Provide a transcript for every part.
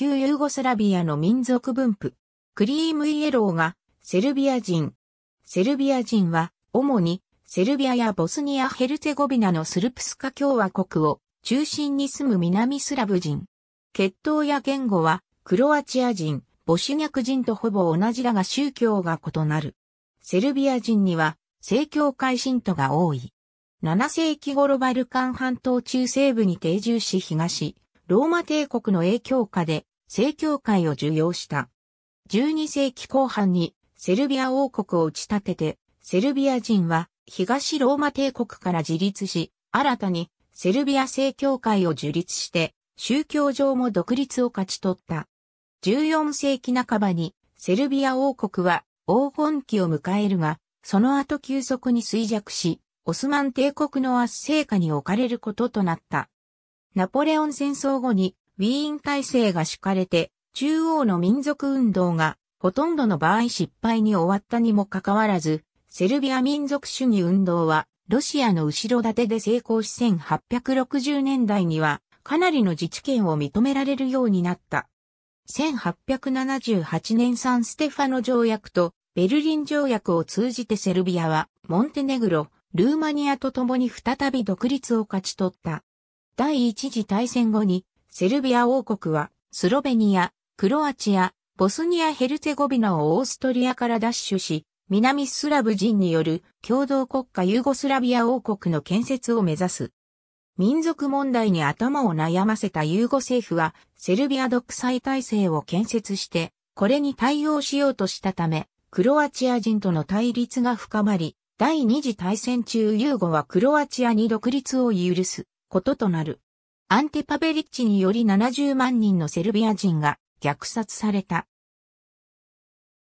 旧ユーゴスラビアの民族分布。クリームイエローがセルビア人。セルビア人は主にセルビアやボスニア・ヘルツェゴビナのスルプスカ共和国を中心に住む南スラブ人。血統や言語はクロアチア人、ボシュニャク人とほぼ同じだが宗教が異なる。セルビア人には正教会信徒が多い。7世紀頃バルカン半島中西部に定住し東、ローマ帝国の影響下で正教会を受容した。12世紀後半にセルビア王国を打ち立てて、セルビア人は東ローマ帝国から自立し、新たにセルビア正教会を樹立して、宗教上も独立を勝ち取った。14世紀半ばにセルビア王国は黄金期を迎えるが、その後急速に衰弱し、オスマン帝国の圧政下に置かれることとなった。ナポレオン戦争後にウィーン体制が敷かれて、中央の民族運動が、ほとんどの場合失敗に終わったにもかかわらず、セルビア民族主義運動は、ロシアの後ろ盾で成功し1860年代には、かなりの自治権を認められるようになった。1878年サンステファノ条約とベルリン条約を通じてセルビアはモンテネグロ、ルーマニアと共に再び独立を勝ち取った。第一次大戦後にセルビア王国は、スロベニア、クロアチア、ボスニア・ヘルツェゴビナをオーストリアから奪取し、南スラブ人による共同国家ユーゴスラビア王国の建設を目指す。民族問題に頭を悩ませたユーゴ政府は、セルビア独裁体制を建設して、これに対応しようとしたため、クロアチア人との対立が深まり、第二次大戦中ユーゴはクロアチアに独立を許すこととなる。アンテパベリッチにより70万人のセルビア人が虐殺された。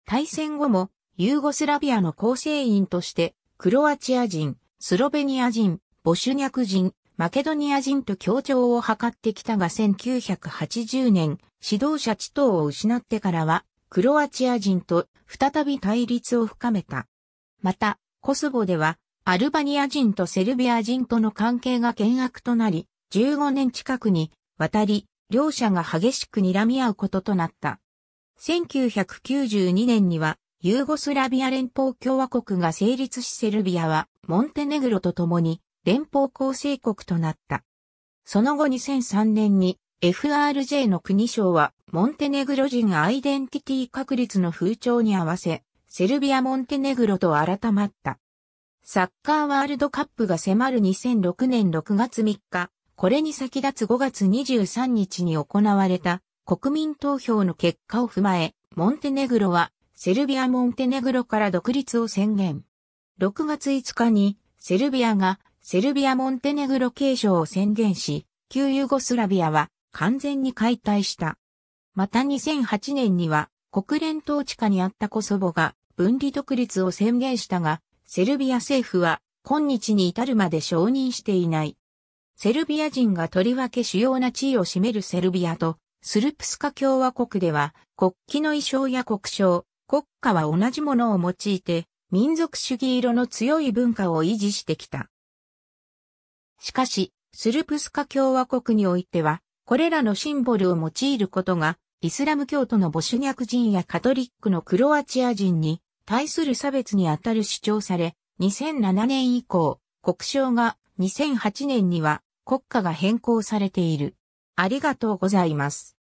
対戦後もユーゴスラビアの構成員としてクロアチア人、スロベニア人、ボシュニャク人、マケドニア人と協調を図ってきたが1980年、指導者地頭を失ってからは、クロアチア人と再び対立を深めた。また、コスボでは、アルバニア人とセルビア人との関係が険悪となり、15年近くに渡り、両者が激しく睨み合うこととなった。1992年には、ユーゴスラビア連邦共和国が成立しセルビアは、モンテネグロと共に連邦構成国となった。その後2003年に FRJ の国省はモンテネグロ人アイデンティティ確立の風潮に合わせ、セルビア・モンテネグロと改まった。サッカーワールドカップが迫る2006年6月3日、これに先立つ5月23日に行われた国民投票の結果を踏まえ、モンテネグロはセルビア・モンテネグロから独立を宣言。6月5日にセルビアがセルビア・モンテネグロ継承を宣言し、旧ユーゴスラビアは完全に解体した。また2008年には国連統治下にあったコソボが分離独立を宣言したが、セルビア政府は今日に至るまで承認していない。セルビア人がとりわけ主要な地位を占めるセルビアと、スルプスカ共和国では、国旗の衣装や国章、国家は同じものを用いて、民族主義色の強い文化を維持してきた。しかし、スルプスカ共和国においては、これらのシンボルを用いることが、イスラム教徒のボシュニャク人やカトリックのクロアチア人に対する差別にあたる主張され、2007年以降、国章が2008年には国家が変更されている。ありがとうございます。